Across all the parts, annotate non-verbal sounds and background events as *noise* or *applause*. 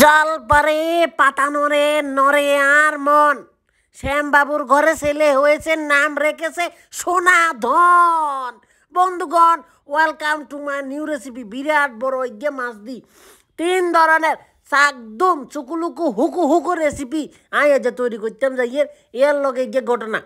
জল পরে পাতা নরে নরে আর মন শ্যামবাবুর ঘরে ছেলে হয়েছে নাম রেখেছে সোনা ধন বন্ধুগণ welcome to my new recipe বিরাট বড় ঐজ্ঞে মাছ দি তিন ধরনের একদম চুকুলুকু হুকু হুকু রেসিপি আই যে তৈরি করতাম যাই এর লগে গিয়ে ঘটনা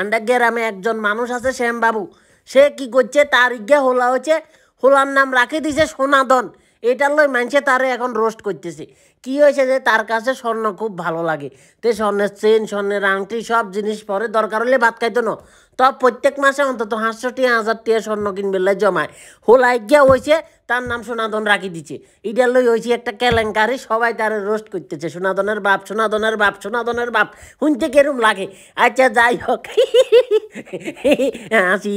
আন্ডা গ্রামে একজন মানুষ আছে শ্যামবাবু সে কি করছে তার ইজ্ঞে হোলা হয়েছে হোলার নাম রাখে দিছে সোনাধন এটার লই মানুষে তারে এখন রোস্ট করতেছে কি হয়েছে যে তার কাছে স্বর্ণ খুব ভালো লাগে তো স্বর্ণের চেন স্বর্ণের আংটি সব জিনিস পরে দরকার হলে ভাত খাইতো না তো প্রত্যেক মাসে অন্তত হাঁসশোটি হাজার টিয়া স্বর্ণ কিনবে জমায় হোল আজ্ঞা হয়েছে তার নাম সোনাদন রাখি দিছে এটার লই হয়েছে একটা কেলেঙ্কারি সবাই তারে রোস্ট করতেছে সোনাদনের বাপ সোনাদনের বাপ সোনাদনের বাপ শুনতে কেরম লাগে আচ্ছা যাই হোক *laughs* আসি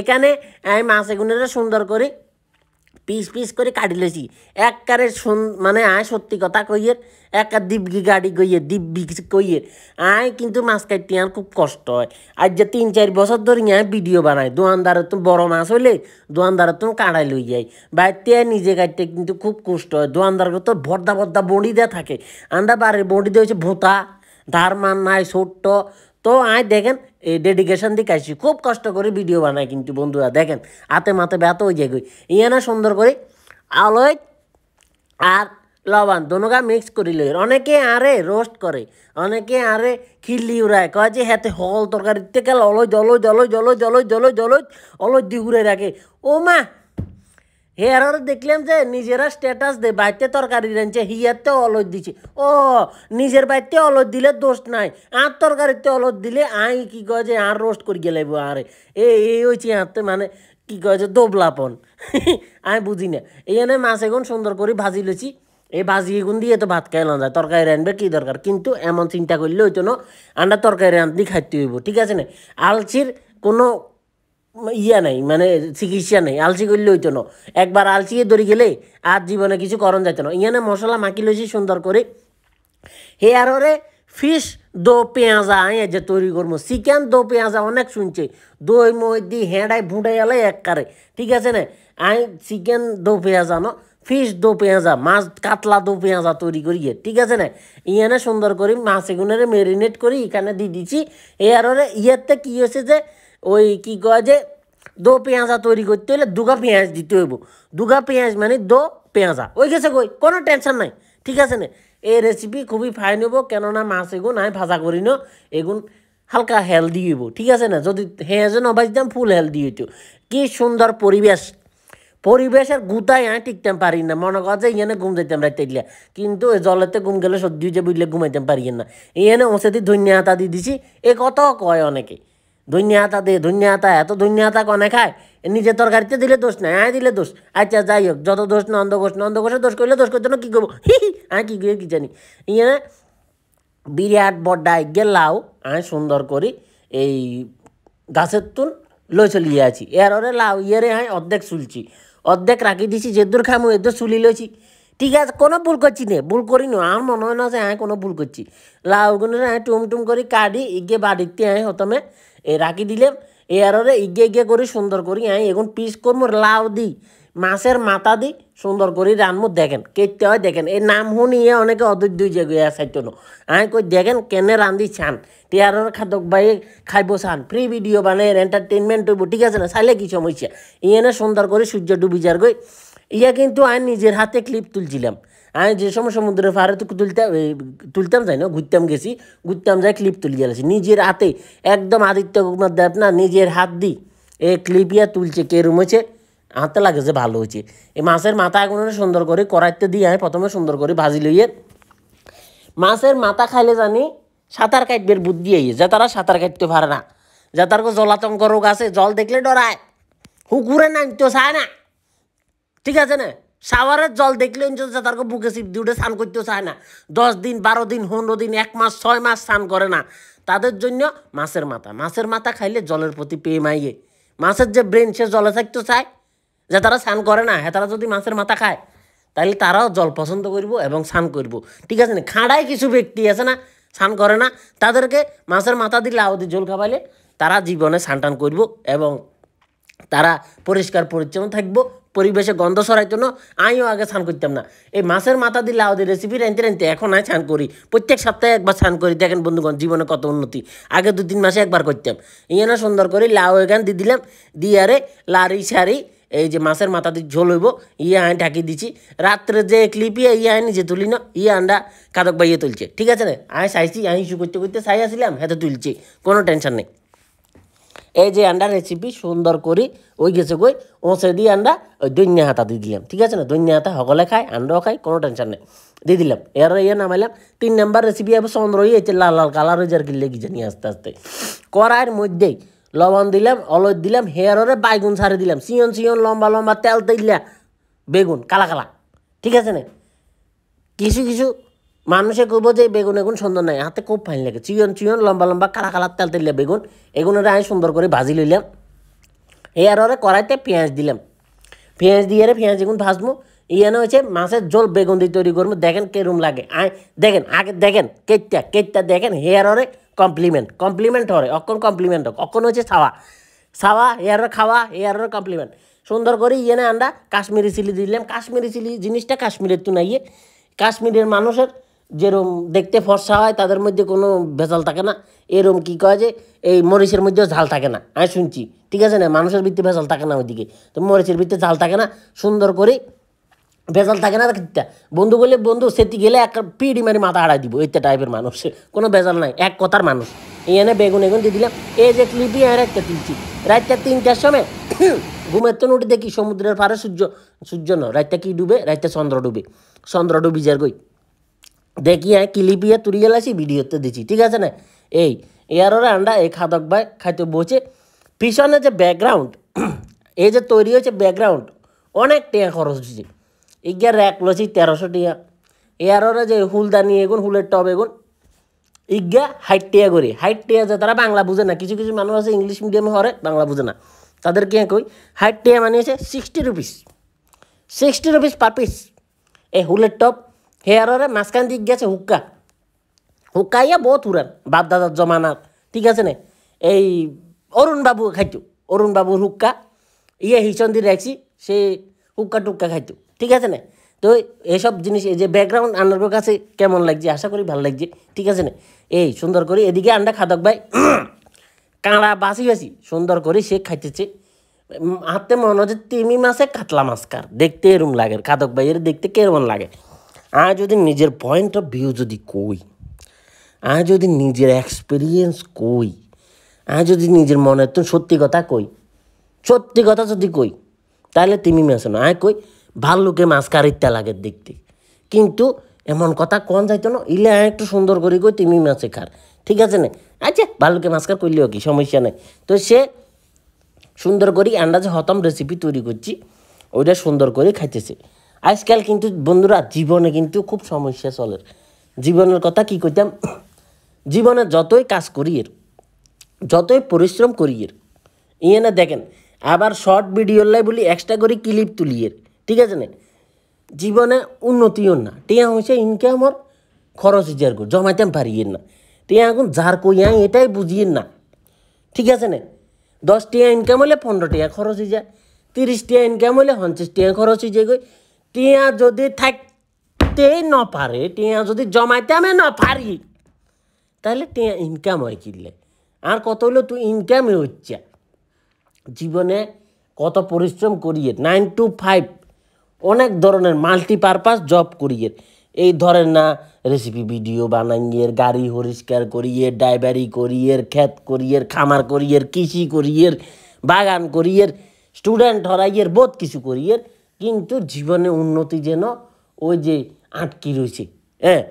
এখানে আমি মাছ এগুনেরা সুন্দর করে পিস পিস করে কাটি লইছি এক কারে মানে আয় সত্যি কথা কইয়ের এক কার দিব্যি গাড়ি গইয়ে দিব্যি কইয়ে আয় কিন্তু মাছ কাটতে আর খুব কষ্ট হয় আর যে তিন চার বছর ধরে আয় ভিডিও বানাই দোকানদারের তো বড় মাছ হইলে দোকানদারের তো কাড়াই লই যায় বাড়িতে নিজে কাটতে কিন্তু খুব কষ্ট হয় দোকানদারকে তো ভর্দা ভর্দা বড়ি দেওয়া থাকে আন্দা বাড়ির বড়ি দিয়েছে হচ্ছে ভোতা ধার মান নাই ছোট্ট তো আয় দেখেন এই ডেডিকেশন দিয়ে খুব কষ্ট করে ভিডিও বানায় কিন্তু বন্ধুরা দেখেন হাতে মাথে ব্যথ হয়ে যায় ইয়ে না সুন্দর করে আলোয় আর লবণ দোনোগা মিক্স করি লই অনেকে আরে রোস্ট করে অনেকে আরে খিল্লি উড়ায় কয় যে হাতে হল তরকারি থেকে অলয় জলয় জলয় জলয় জলয় জলয় জলয় অলয় দিয়ে উড়ে রাখে ও মা হেয়ার দেখলাম যে নিজেরা স্ট্যাটাস দে বাইতে তরকারি রেঞ্চে হিয়াতে অলদ দিছে ও নিজের বাইতে অলদ দিলে দোষ নাই আর তরকারিতে অলদ দিলে আই কি কয় যে আর রোস্ট করি গেলাইব আরে এ এই হয়েছে আঁতে মানে কি কয় যে দোবলাপন *laughs* আমি বুঝি না এনে মাছ এখন সুন্দর করে ভাজি লেছি এই ভাজি এগুন দিয়ে তো ভাত খাইলাম যায় তরকারি রাঁধবে কী দরকার কিন্তু এমন চিন্তা করলে হইতো না আন্ডা তরকারি রাঁধনি খাইতে হইব ঠিক আছে না আলসির কোনো ইয়া নাই মানে চিকিৎসা নাই আলসি করলে হইতো না একবার আলসিয়ে ধরে গেলে আর জীবনে কিছু করণ যাইত না ইয়ানে মশলা মাখি লইছি সুন্দর করে হে আর ওরে দো পেঁয়াজা আয় যে তৈরি করবো চিকেন দো পেঁয়াজা অনেক শুনছে দই মই দি হেঁড়ায় ভুঁটাই এলে এক কারে ঠিক আছে না আই চিকেন দো পেঁয়াজা ন ফিস দো পেঁয়াজা মাছ কাতলা দো পেঁয়াজা তৈরি করিয়ে ঠিক আছে না ইয়ানে সুন্দর করে মাছ এগুনে মেরিনেট করি এখানে দিয়ে দিছি এ আর ইয়ারতে কী হয়েছে যে ওই কি কয় যে দো পেঁয়াজা তৈরি করতে হলে দুগা পেঁয়াজ দিতে হইব দুগা পেঁয়াজ মানে দো পেঁয়াজা ওই গেছে কই কোনো টেনশন নাই ঠিক আছে না এই রেসিপি খুবই ফাইন হইব কেননা মাছ এগুন আমি ভাজা করি নো এগুন হালকা হেলদি হইব ঠিক আছে না যদি হ্যাঁ যে নবাজতাম ফুল হেলদি হইতো কি সুন্দর পরিবেশ পরিবেশের গুতায় আমি টিকতাম পারি না মনে কর যে ইয়ানে ঘুম যাইতাম রাইতে দিলে কিন্তু জলেতে ঘুম গেলে সর্দি যে বুঝলে ঘুমাইতাম পারি না ইয়ানে ওষুধি ধন্যা হাতা দিয়ে দিছি এ কত কয় অনেকে ধন্যাতা দে ধন্যাতা এত ধন্যাতা কনে খায় নিজের তরকারিতে দিলে দোষ নাই আয় দিলে দোষ আচ্ছা যাই হোক যত দোষ না অন্ধকোষ না অন্ধঘোষে দোষ করলে দোষ করতে না কী করবো *laughs* হি আয় কী করে কী জানি ইয়ে বিরাট বড্ডায় গিয়ে লাউ আয় সুন্দর করি এই গাছের তুন লই চলি আছি এর ওরে লাউ ইয়ে রে আয় অর্ধেক শুলছি অর্ধেক রাখি দিছি যেদূর খামু এদুর শুলি লইছি ঠিক আছে কোনো ভুল করছি নে ভুল করি না আমার মনে হয় না যে আমি হ্যাঁ, কোনো ভুল করছি লাউগুলো আমি হ্যাঁ, টুম টুম করে কাটি ইগে বাড়িতে আমি হ্যাঁ, হতমে এ রাখি দিলাম এয়ারে ইগে ইগে করি সুন্দর করি আমি এখন পিস করবো লাউ দিই মাছের মাথা দিই সুন্দর করে রানমু দেখেন কেটতে হয় দেখেন এই নাম শুনি এ অনেকে অধৈর্য যে গিয়ে আসাইতো না আমি কই দেখেন কেনে রান্ধি চান টিয়ারের খাদক ভাই খাইব চান ফ্রি ভিডিও বানায় এন্টারটেনমেন্ট হইব ঠিক আছে না চাইলে কি সমস্যা ইয়ে সুন্দর করে সূর্য ডুবি যার গই ইয়া কিন্তু আমি নিজের হাতে ক্লিপ তুলছিলাম আমি যে সময় সমুদ্রের পাহাড়ে তোকে তুলতাম তুলতাম যাই না ঘুরতাম গেছি ঘুরতাম যাই ক্লিপ তুলি গেছি নিজের হাতে একদম আদিত্য কুমার দেব না নিজের হাত দি এ ক্লিপ ইয়া তুলছে কে রুম হয়েছে হাতে লাগে যে ভালো হয়েছে এই মাছের মাথা এখন সুন্দর করে কড়াইতে দিয়ে আমি প্রথমে সুন্দর করে ভাজি লইয়ে মাছের মাথা খাইলে জানি সাঁতার কাটবের বুদ্ধি আইয়ে যা তারা সাঁতার কাটতে পারে না যা তার জলাতঙ্ক রোগ আছে জল দেখলে ডরায় হুকুরে তো চায় না ঠিক আছে না শাওয়ারের জল দেখলে তারকে বুকে সিপ দিয়ে স্নান করতেও চায় না দশ দিন বারো দিন পনেরো দিন এক মাস ছয় মাস স্নান করে না তাদের জন্য মাছের মাথা মাছের মাথা খাইলে জলের প্রতি পেয়ে মাইয়ে মাছের যে ব্রেন সে জলে থাকতে চায় যে তারা স্নান করে না হ্যাঁ তারা যদি মাছের মাথা খায় তাহলে তারাও জল পছন্দ করব এবং স্নান করব ঠিক আছে না খাঁড়ায় কিছু ব্যক্তি আছে না স্নান করে না তাদেরকে মাছের মাথা দিলে আওদি জল খাবাইলে তারা জীবনে স্নান টান করব এবং তারা পরিষ্কার পরিচ্ছন্ন থাকবো পরিবেশে গন্ধ সরাই জন্য আমিও আগে স্নান করতাম না এই মাছের মাথা দিলে লাউদের রেসিপি রেন্তে রেন্তে এখন আমি স্নান করি প্রত্যেক সপ্তাহে একবার স্নান করি দেখেন বন্ধুগণ জীবনে কত উন্নতি আগে দু তিন মাসে একবার করতাম ইয়ে না সুন্দর করে লাউ এখান দিয়ে দিলাম দিয়ে আরে লারি সারি এই যে মাছের মাথা দিয়ে ঝোল হইব ইয়ে আইন ঢাকি দিছি রাত্রে যে ক্লিপি ইয়ে আইন যে তুলি না ইয়ে আন্ডা কাদক বাইয়ে তুলছে ঠিক আছে না আয় সাইছি আই ইস্যু করতে করতে সাই আসলাম হ্যাঁ তুলছি কোনো টেনশন নেই এই যে আন্ডা রেসিপি সুন্দর করে ওই গেছে কই ওসে দিয়ে আন্ডা ওই দৈন্যা হাতা দিয়ে দিলাম ঠিক আছে না দৈন্যা হাতা সকলে খায় আন্ডাও খায় কোনো টেনশন নেই দিয়ে দিলাম এর ইয়ে নামাইলাম তিন নাম্বার রেসিপি আবার হয়ে হয়েছে লাল লাল কালার হয়ে যার গিলে গিজানি আস্তে আস্তে কড়াইয়ের মধ্যেই লবণ দিলাম অলদ দিলাম হেয়ারে বাইগুন ছাড়ে দিলাম সিয়ন সিয়ন লম্বা লম্বা তেল দিলা বেগুন কালা কালা ঠিক আছে না কিছু কিছু মানুষে কইব যে বেগুন এগুন সুন্দর নাই হাতে খুব ফাইন লাগে চিয়ন চিয়ন লম্বা লম্বা কালা কালা তেল তেলিয়া বেগুন এগুনের আমি সুন্দর করে ভাজি লইলাম এই আর কড়াইতে পেঁয়াজ দিলাম পেঁয়াজ দিয়ে রে পেঁয়াজ এগুন ভাজমু ইয়ানো হয়েছে মাছের জল বেগুন দিয়ে তৈরি করবো দেখেন কেরম লাগে আয় দেখেন আগে দেখেন কেটটা কেটটা দেখেন হেয়ার হরে কমপ্লিমেন্ট কমপ্লিমেন্ট হরে অকন কমপ্লিমেন্ট হোক অকন হয়েছে ছাওয়া ছাওয়া হেয়ার খাওয়া হেয়ার কমপ্লিমেন্ট সুন্দর করে ইয়ানে আমরা কাশ্মীরি চিলি দিলাম কাশ্মীরি চিলি জিনিসটা কাশ্মীরের তো নাইয়ে কাশ্মীরের মানুষের যেরম দেখতে ফর্সা হয় তাদের মধ্যে কোনো ভেজাল থাকে না এরম কি কয় যে এই মরিচের মধ্যেও ঝাল থাকে না আমি শুনছি ঠিক আছে না মানুষের ভিত্তি ভেজাল থাকে না ওইদিকে তো মরিচের ভিত্তি ঝাল থাকে না সুন্দর করে ভেজাল থাকে না বন্ধু বলে বন্ধু সেটি গেলে এক পিড়ি মারি মাথা হারাই দিব এইটা টাইপের মানুষ কোনো ভেজাল নাই এক কথার মানুষ এনে বেগুন এগুন দিয়ে দিলাম এই যে ক্লিপি আর একটা তুলছি রাতটা তিনটার সময় ঘুমের তো উঠে দেখি সমুদ্রের পাড়ে সূর্য সূর্য নয় রাতটা কি ডুবে রাতটা চন্দ্র ডুবে চন্দ্র ডুবি যার গই দেখি হ্যাঁ কিলিপিয়া তুরিয়ে লাসি ভিডিওতে দিছি ঠিক আছে না এই এয়ারোরে আন্ডা এই খাদক ভাই খাইতে বসে পিছনে যে ব্যাকগ্রাউন্ড এই যে তৈরি হয়েছে ব্যাকগ্রাউন্ড অনেক টাকা খরচ হয়েছে ইগিয়ার এক লসি তেরোশো টাকা এয়ারোরে যে হুলদানি এগুন হুলের টব এগুন ইজ্ঞা হাইট টিয়া করি হাইট টিয়া যে তারা বাংলা বুঝে না কিছু কিছু মানুষ আছে ইংলিশ মিডিয়ামে হরে বাংলা বুঝে না তাদেরকে কই হাইট টিয়া মানিয়েছে sixty rupees sixty rupees per piece এ হুলের টপ হেয়ারে মাঝখান দিক গেছে হুক্কা হুক্কা বহুত উড়ান বাপ দাদার জমানার ঠিক আছে না এই অরুণ বাবু খাইতো অরুণ বাবুর হুক্কা ইয়ে হিচন্দি রাখছি সে হুক্কা টুক্কা খাইতো ঠিক আছে না তো এসব জিনিস এই যে ব্যাকগ্রাউন্ড আন্ডার কাছে কেমন লাগছে আশা করি ভালো লাগছে ঠিক আছে না এই সুন্দর করে এদিকে আন্ডা খাদক ভাই কাঁড়া বাসি বাসি সুন্দর করে সে খাইতেছে হাতে মনে হচ্ছে তিমি মাসে কাতলা মাছ কার দেখতে এরম লাগে খাদক ভাইয়ের দেখতে কেরমন লাগে আর যদি নিজের পয়েন্ট অফ ভিউ যদি কই আর যদি নিজের এক্সপিরিয়েন্স কই আর যদি নিজের মনের তো সত্যি কথা কই সত্যি কথা যদি কই তাহলে তুমি মেসো না আয় কই ভাল্লুকে মাছ কারিতে লাগে দেখতে কিন্তু এমন কথা কন যাইতো না ইলে একটু সুন্দর করে কই তুমি মাছে খার ঠিক আছে না আচ্ছা ভাল্লুকে মাছ কার করলেও কি সমস্যা নাই তো সে সুন্দর করে আন্দাজে হতম রেসিপি তৈরি করছি ওইটা সুন্দর করে খাইতেছে আজকাল কিন্তু বন্ধুরা জীবনে কিন্তু খুব সমস্যা চলে জীবনের কথা কি করতাম জীবনে যতই কাজ করি এর যতই পরিশ্রম করি এর ইয়ে না দেখেন আবার শর্ট ভিডিও লাই বলি এক্সট্রা করে ক্লিপ তুলি এর ঠিক আছে না জীবনে উন্নতিও না টিয়া হয়েছে ইনকামর খরচ ইজার করে জমাইতাম পারিয়ে না টিয়া এখন যার কইয়া এটাই বুঝিয়ে না ঠিক আছে না দশ টিয়া ইনকাম হলে পনেরো টিয়া খরচ হয়ে যায় তিরিশ টিয়া ইনকাম হলে পঞ্চাশ টিয়া খরচ হয়ে যায় টিয়া যদি থাকতেই ন পারে টিয়া যদি জমাইতে আমি না পারি তাহলে টিয়া ইনকাম হয় কিনলে আর কত হলো তুই ইনকামই হচ্ছে জীবনে কত পরিশ্রম করিয়ে নাইন টু ফাইভ অনেক ধরনের মাল্টিপারপাস জব করিয়ে এই ধরেন না রেসিপি ভিডিও বানাইয়ের গাড়ি পরিষ্কার করিয়ে ড্রাইভারি করিয়ের ক্ষেত করিয়ে খামার করিয়ে কৃষি করিয়ে বাগান করিয়ের স্টুডেন্ট হরাইয়ের বহুত কিছু করিয়ে কিন্তু জীবনে উন্নতি যেন ওই যে আটকি রয়েছে হ্যাঁ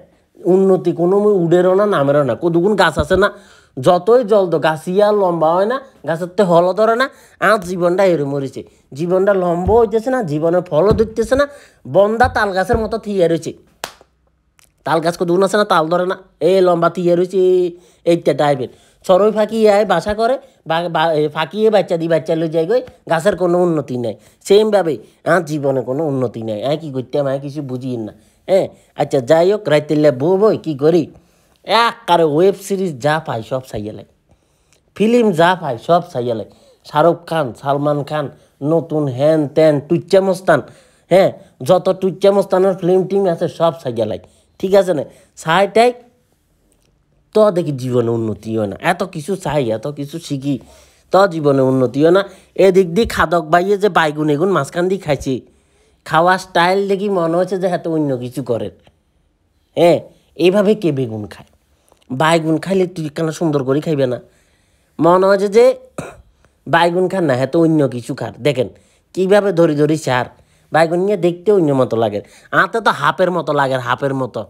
উন্নতি কোনো উড়েরও না নামেরও না কতগুণ গাছ আছে না যতই জল তো গাছিয়া লম্বা হয় না গাছের তো হলও ধরে না আজ জীবনটা এর মরেছে জীবনটা লম্বা হইতেছে না জীবনের ফলও ধরতেছে না বন্দা তাল গাছের মতো থিয়ে রয়েছে তাল গাছ কতগুণ আছে না তাল ধরে না এই লম্বা থিয়ে রয়েছে এইটা টাইপের চরই ফাঁকিয়ায় বাসা করে ফাঁকিয়ে বাচ্চা দিয়ে বাচ্চা লই যায় গই গাছের কোনো উন্নতি নাই সেমভাবে আর জীবনে কোনো উন্নতি নাই হ্যাঁ কী করতাম হ্যাঁ কিছু বুঝি না হ্যাঁ আচ্ছা যাই হোক রাইতে বউ বই কী করি এক কারো ওয়েব সিরিজ যা পাই সব সাইয়া লাগে ফিল্ম যা পাই সব সাইয়া লাগে শাহরুখ খান সালমান খান নতুন হ্যান ত্যান টুচ্চামস্তান হ্যাঁ যত টুইচা ফিল্ম টিম আছে সব সাইয়া লাগে ঠিক আছে না সাইটাই তো দেখি জীবনে উন্নতি হয় না এত কিছু চাই এত কিছু শিখি তো জীবনে উন্নতি হয় না এদিক দিয়ে খাদক বাইয়ে যে বাইগুন এগুন মাঝখান দিয়ে খাইছি খাওয়ার স্টাইল দেখি মনে হচ্ছে যে হ্যাঁ অন্য কিছু করেন হ্যাঁ এইভাবে কে বেগুন খায় বাইগুন খাইলে তুই কেন সুন্দর করে খাইবে না মনে হচ্ছে যে বাইগুন খান না হ্যাঁ অন্য কিছু খার দেখেন কীভাবে ধরি ধরি সার বাইগুন নিয়ে দেখতে অন্য মতো লাগে আতে তো হাফের মতো লাগে হাফের মতো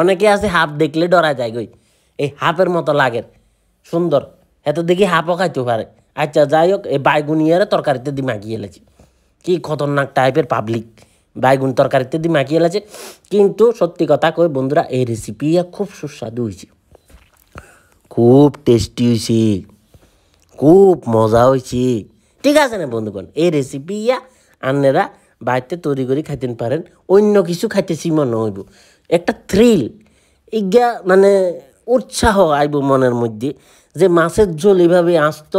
অনেকে আছে হাফ দেখলে ডরা যায় গই এই হাফের মতো লাগে সুন্দর এত দেখি হাফও খাইতে পারে আচ্ছা যাই হোক এই বাইগুনিয়ারে তরকারিতে দি মাখিয়ে এলেছে কি খতরনাক টাইপের পাবলিক বাইগুন তরকারিতে দি মাখিয়ে এলেছে কিন্তু সত্যি কথা কই বন্ধুরা এই রেসিপি খুব সুস্বাদু হয়েছে খুব টেস্টি হয়েছে খুব মজা হয়েছে ঠিক আছে না বন্ধুগণ এই রেসিপি আন্নেরা বাড়িতে তৈরি করে খাইতেন পারেন অন্য কিছু খাইতেছি মনে হইব একটা থ্রিল ইজ্ঞা মানে উৎসাহ আইব মনের মধ্যে যে মাছের ঝোল এভাবে আস্ত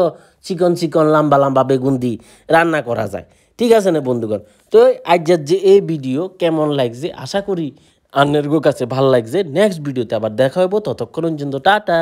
চিকন চিকন লম্বা লম্বা বেগুন দিয়ে রান্না করা যায় ঠিক আছে না বন্ধুগণ তো আজ্যার যে এই ভিডিও কেমন লাগছে আশা করি আন্নের কাছে ভাল লাগছে নেক্সট ভিডিওতে আবার দেখা হবো ততক্ষণ পর্যন্ত টাটা